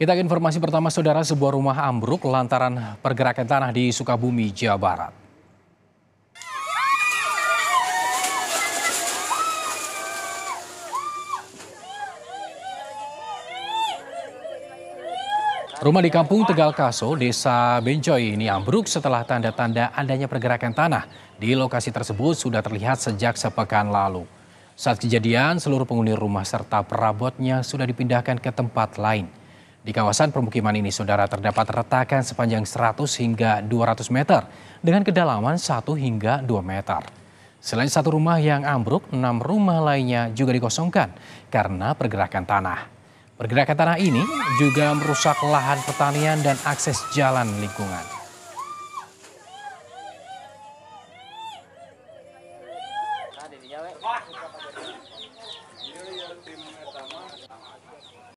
Kita ke informasi pertama saudara sebuah rumah ambruk lantaran pergerakan tanah di Sukabumi, Jawa Barat. Rumah di kampung Tegal Kaso, Desa Bencoy ini ambruk setelah tanda-tanda adanya pergerakan tanah di lokasi tersebut sudah terlihat sejak sepekan lalu. Saat kejadian, seluruh penghuni rumah serta perabotnya sudah dipindahkan ke tempat lain. Di kawasan permukiman ini, saudara terdapat retakan sepanjang 100 hingga 200 meter dengan kedalaman 1 hingga 2 meter. Selain satu rumah yang ambruk, enam rumah lainnya juga dikosongkan karena pergerakan tanah. Pergerakan tanah ini juga merusak lahan pertanian dan akses jalan lingkungan.